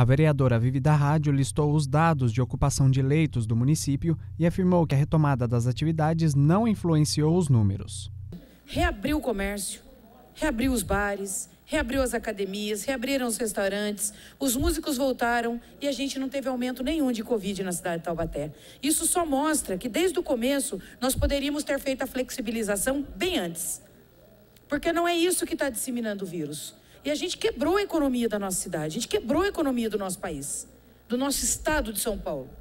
A vereadora Vivi da Rádio listou os dados de ocupação de leitos do município e afirmou que a retomada das atividades não influenciou os números. Reabriu o comércio, reabriu os bares, reabriu as academias, reabriram os restaurantes, os músicos voltaram e a gente não teve aumento nenhum de Covid na cidade de Taubaté. Isso só mostra que desde o começo nós poderíamos ter feito a flexibilização bem antes. Porque não é isso que está disseminando o vírus. E a gente quebrou a economia da nossa cidade, a gente quebrou a economia do nosso país, do nosso estado de São Paulo.